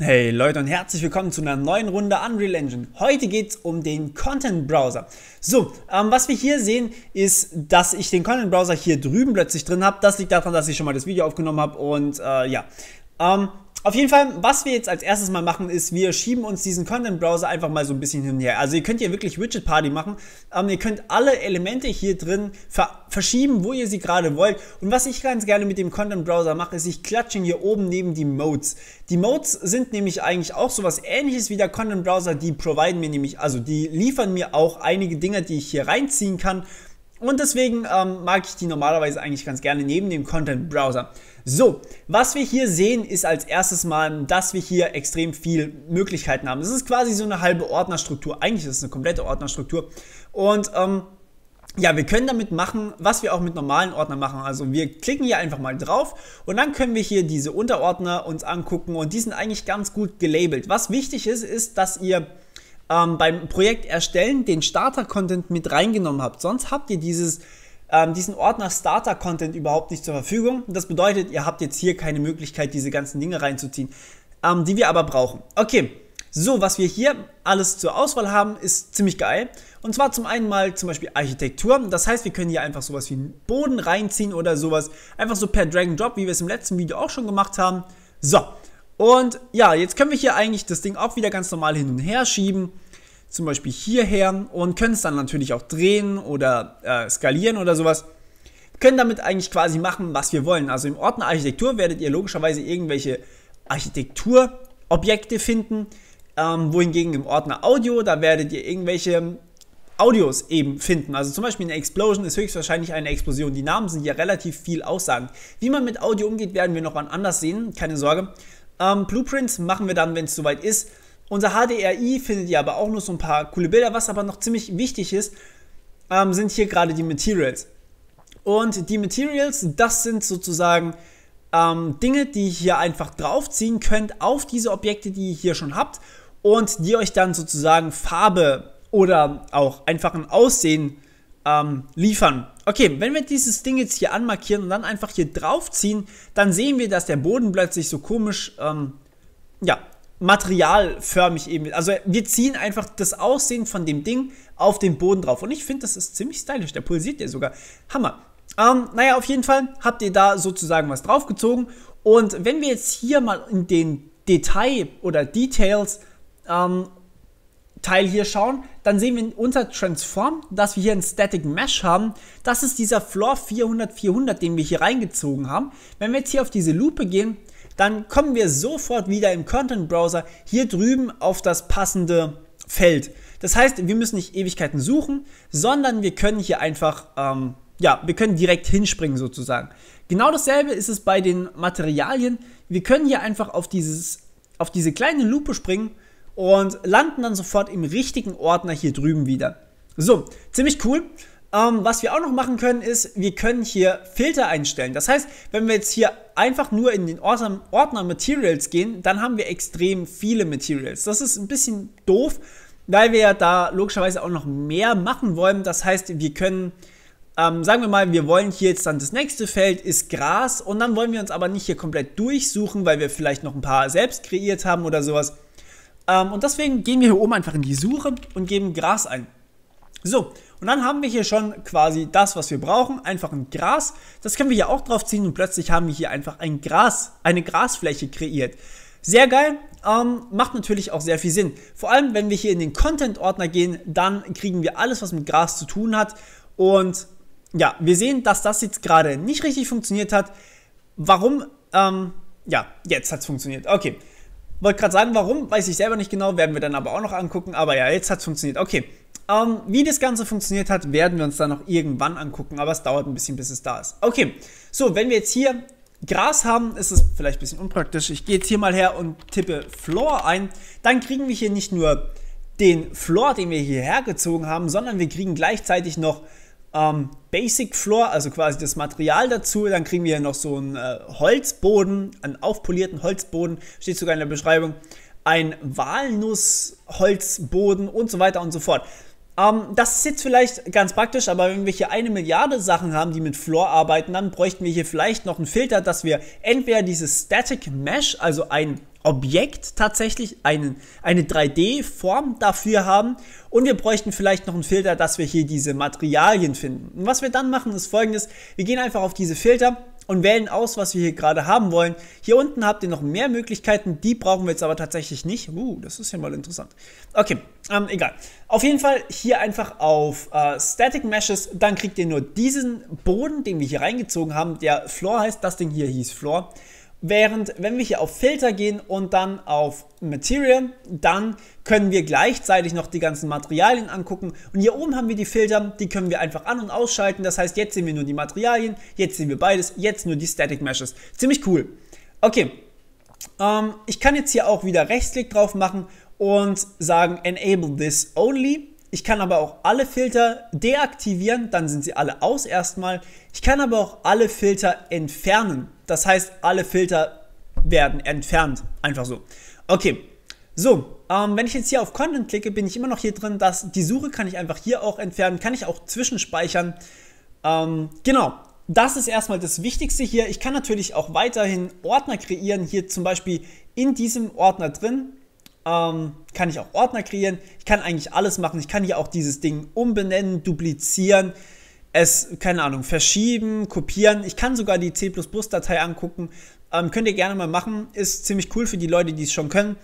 Hey Leute und herzlich willkommen zu einer neuen Runde Unreal Engine. Heute geht es um den Content Browser. So, ähm, was wir hier sehen, ist, dass ich den Content Browser hier drüben plötzlich drin habe. Das liegt daran, dass ich schon mal das Video aufgenommen habe und äh, ja. Ähm, auf jeden Fall, was wir jetzt als erstes mal machen, ist, wir schieben uns diesen Content-Browser einfach mal so ein bisschen hin und her. Also ihr könnt hier wirklich Widget-Party machen. Ähm, ihr könnt alle Elemente hier drin ver verschieben, wo ihr sie gerade wollt. Und was ich ganz gerne mit dem Content-Browser mache, ist, ich klatsche hier oben neben die Modes. Die Modes sind nämlich eigentlich auch sowas ähnliches wie der Content-Browser. Die providen mir nämlich, also die liefern mir auch einige Dinge, die ich hier reinziehen kann. Und deswegen ähm, mag ich die normalerweise eigentlich ganz gerne neben dem Content-Browser. So, was wir hier sehen, ist als erstes mal, dass wir hier extrem viel Möglichkeiten haben. Das ist quasi so eine halbe Ordnerstruktur. Eigentlich ist es eine komplette Ordnerstruktur. Und ähm, ja, wir können damit machen, was wir auch mit normalen Ordnern machen. Also wir klicken hier einfach mal drauf und dann können wir hier diese Unterordner uns angucken und die sind eigentlich ganz gut gelabelt. Was wichtig ist, ist, dass ihr ähm, beim Projekt erstellen den Starter-Content mit reingenommen habt. Sonst habt ihr dieses, ähm, diesen Ordner Starter-Content überhaupt nicht zur Verfügung. Das bedeutet, ihr habt jetzt hier keine Möglichkeit, diese ganzen Dinge reinzuziehen, ähm, die wir aber brauchen. Okay, so, was wir hier alles zur Auswahl haben, ist ziemlich geil. Und zwar zum einen mal zum Beispiel Architektur. Das heißt, wir können hier einfach sowas wie einen Boden reinziehen oder sowas. Einfach so per Drag and Drop, wie wir es im letzten Video auch schon gemacht haben. So, und ja, jetzt können wir hier eigentlich das Ding auch wieder ganz normal hin und her schieben. Zum Beispiel hierher und können es dann natürlich auch drehen oder äh, skalieren oder sowas. können damit eigentlich quasi machen, was wir wollen. Also im Ordner Architektur werdet ihr logischerweise irgendwelche Architekturobjekte finden. Ähm, wohingegen im Ordner Audio, da werdet ihr irgendwelche Audios eben finden. Also zum Beispiel eine Explosion ist höchstwahrscheinlich eine Explosion. Die Namen sind ja relativ viel aussagen. Wie man mit Audio umgeht, werden wir noch anders sehen, keine Sorge. Ähm, Blueprints machen wir dann, wenn es soweit ist. Unser HDRI findet ihr aber auch nur so ein paar coole Bilder. Was aber noch ziemlich wichtig ist, ähm, sind hier gerade die Materials. Und die Materials, das sind sozusagen ähm, Dinge, die ihr hier einfach draufziehen könnt auf diese Objekte, die ihr hier schon habt und die euch dann sozusagen Farbe oder auch einfach ein Aussehen ähm, liefern. Okay, wenn wir dieses Ding jetzt hier anmarkieren und dann einfach hier drauf ziehen, dann sehen wir, dass der Boden plötzlich so komisch, ähm, ja, materialförmig eben. Also wir ziehen einfach das Aussehen von dem Ding auf den Boden drauf. Und ich finde, das ist ziemlich stylisch. Der pulsiert ja sogar. Hammer. Ähm, naja, auf jeden Fall habt ihr da sozusagen was draufgezogen. Und wenn wir jetzt hier mal in den Detail oder Details ähm, Teil hier schauen, dann sehen wir unter Transform, dass wir hier ein Static Mesh haben. Das ist dieser Floor 400 400, den wir hier reingezogen haben. Wenn wir jetzt hier auf diese Lupe gehen, dann kommen wir sofort wieder im Content Browser hier drüben auf das passende Feld. Das heißt, wir müssen nicht Ewigkeiten suchen, sondern wir können hier einfach, ähm, ja, wir können direkt hinspringen sozusagen. Genau dasselbe ist es bei den Materialien. Wir können hier einfach auf dieses, auf diese kleine Lupe springen und landen dann sofort im richtigen Ordner hier drüben wieder. So, ziemlich cool. Ähm, was wir auch noch machen können, ist, wir können hier Filter einstellen. Das heißt, wenn wir jetzt hier einfach nur in den Ordner Materials gehen, dann haben wir extrem viele Materials. Das ist ein bisschen doof, weil wir ja da logischerweise auch noch mehr machen wollen. Das heißt, wir können, ähm, sagen wir mal, wir wollen hier jetzt dann das nächste Feld ist Gras und dann wollen wir uns aber nicht hier komplett durchsuchen, weil wir vielleicht noch ein paar selbst kreiert haben oder sowas. Ähm, und deswegen gehen wir hier oben einfach in die Suche und geben Gras ein. So, und dann haben wir hier schon quasi das, was wir brauchen, einfach ein Gras. Das können wir hier auch drauf ziehen und plötzlich haben wir hier einfach ein Gras, eine Grasfläche kreiert. Sehr geil, ähm, macht natürlich auch sehr viel Sinn. Vor allem, wenn wir hier in den Content-Ordner gehen, dann kriegen wir alles, was mit Gras zu tun hat. Und ja, wir sehen, dass das jetzt gerade nicht richtig funktioniert hat. Warum? Ähm, ja, jetzt hat es funktioniert. Okay. Wollte gerade sagen, warum, weiß ich selber nicht genau, werden wir dann aber auch noch angucken. Aber ja, jetzt hat es funktioniert. Okay, ähm, wie das Ganze funktioniert hat, werden wir uns dann noch irgendwann angucken, aber es dauert ein bisschen, bis es da ist. Okay, so, wenn wir jetzt hier Gras haben, ist es vielleicht ein bisschen unpraktisch. Ich gehe jetzt hier mal her und tippe Floor ein. Dann kriegen wir hier nicht nur den Floor, den wir hierher gezogen haben, sondern wir kriegen gleichzeitig noch ähm, Basic Floor, also quasi das Material dazu. Dann kriegen wir noch so einen äh, Holzboden, einen aufpolierten Holzboden, steht sogar in der Beschreibung. Ein Walnussholzboden und so weiter und so fort. Um, ähm, das ist jetzt vielleicht ganz praktisch, aber wenn wir hier eine Milliarde Sachen haben, die mit Floor arbeiten, dann bräuchten wir hier vielleicht noch einen Filter, dass wir entweder dieses Static Mesh, also ein Objekt tatsächlich einen, eine 3D-Form dafür haben und wir bräuchten vielleicht noch einen Filter, dass wir hier diese Materialien finden. Und was wir dann machen, ist folgendes. Wir gehen einfach auf diese Filter und wählen aus, was wir hier gerade haben wollen. Hier unten habt ihr noch mehr Möglichkeiten, die brauchen wir jetzt aber tatsächlich nicht. Uh, das ist ja mal interessant. Okay, ähm, egal. Auf jeden Fall hier einfach auf äh, Static Meshes, dann kriegt ihr nur diesen Boden, den wir hier reingezogen haben, der Floor heißt, das Ding hier hieß Floor. Während wenn wir hier auf Filter gehen und dann auf Material, dann können wir gleichzeitig noch die ganzen Materialien angucken. Und hier oben haben wir die Filter, die können wir einfach an- und ausschalten. Das heißt, jetzt sehen wir nur die Materialien, jetzt sehen wir beides, jetzt nur die Static Meshes. Ziemlich cool. Okay, ähm, ich kann jetzt hier auch wieder Rechtsklick drauf machen und sagen Enable this only. Ich kann aber auch alle Filter deaktivieren, dann sind sie alle aus erstmal. Ich kann aber auch alle Filter entfernen. Das heißt, alle Filter werden entfernt. Einfach so. Okay, so, ähm, wenn ich jetzt hier auf Content klicke, bin ich immer noch hier drin. Dass die Suche kann ich einfach hier auch entfernen, kann ich auch zwischenspeichern. Ähm, genau, das ist erstmal das Wichtigste hier. Ich kann natürlich auch weiterhin Ordner kreieren. Hier zum Beispiel in diesem Ordner drin ähm, kann ich auch Ordner kreieren, ich kann eigentlich alles machen, ich kann hier auch dieses Ding umbenennen, duplizieren, es, keine Ahnung, verschieben, kopieren, ich kann sogar die C++-Datei angucken, ähm, könnt ihr gerne mal machen, ist ziemlich cool für die Leute, die es schon können.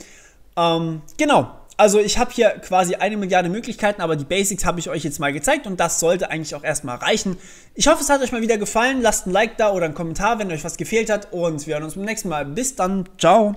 Ähm, genau, also ich habe hier quasi eine Milliarde Möglichkeiten, aber die Basics habe ich euch jetzt mal gezeigt und das sollte eigentlich auch erstmal reichen. Ich hoffe, es hat euch mal wieder gefallen. Lasst ein Like da oder einen Kommentar, wenn euch was gefehlt hat und wir hören uns beim nächsten Mal. Bis dann, ciao.